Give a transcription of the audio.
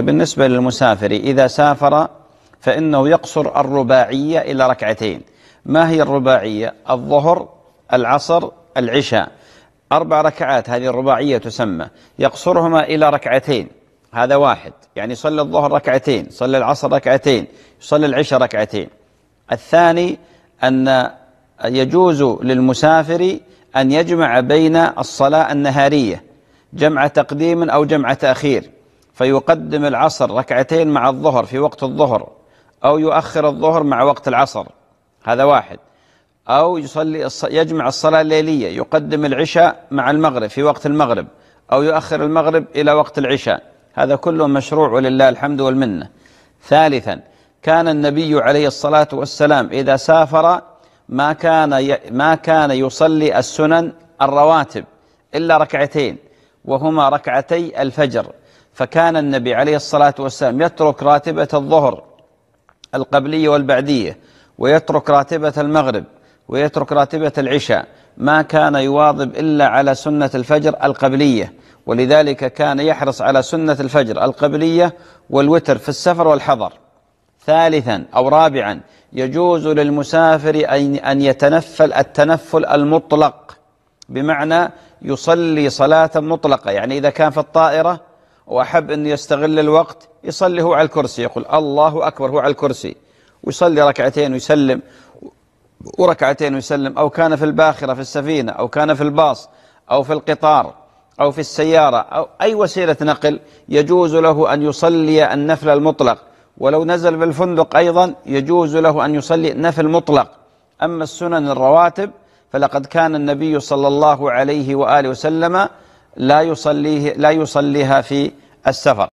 بالنسبة للمسافر إذا سافر فإنه يقصر الرباعية إلى ركعتين ما هي الرباعية الظهر العصر العشاء أربع ركعات هذه الرباعية تسمى يقصرهما إلى ركعتين هذا واحد يعني صلى الظهر ركعتين صلى العصر ركعتين صلى العشاء ركعتين الثاني أن يجوز للمسافر أن يجمع بين الصلاة النهارية جمع تقديم أو جمع تأخير فيقدم العصر ركعتين مع الظهر في وقت الظهر أو يؤخر الظهر مع وقت العصر هذا واحد أو يصلي يجمع الصلاة الليلية يقدم العشاء مع المغرب في وقت المغرب أو يؤخر المغرب إلى وقت العشاء هذا كله مشروع ولله الحمد والمنة ثالثا كان النبي عليه الصلاة والسلام إذا سافر ما كان ما كان يصلي السنن الرواتب إلا ركعتين وهما ركعتي الفجر فكان النبي عليه الصلاة والسلام يترك راتبة الظهر القبلية والبعدية ويترك راتبة المغرب ويترك راتبة العشاء ما كان يواظب إلا على سنة الفجر القبلية ولذلك كان يحرص على سنة الفجر القبلية والوتر في السفر والحضر ثالثا أو رابعا يجوز للمسافر أن يتنفل التنفل المطلق بمعنى يصلي صلاة مطلقة يعني إذا كان في الطائرة وأحب أن يستغل الوقت يصلي هو على الكرسي يقول الله أكبر هو على الكرسي ويصلي ركعتين ويسلم وركعتين ويسلم أو كان في الباخرة في السفينة أو كان في الباص أو في القطار أو في السيارة أو أي وسيلة نقل يجوز له أن يصلي النفل المطلق ولو نزل بالفندق أيضا يجوز له أن يصلي نفل مطلق أما السنن الرواتب فلقد كان النبي صلى الله عليه وآله وسلم لا يصليه لا يصليها في السفر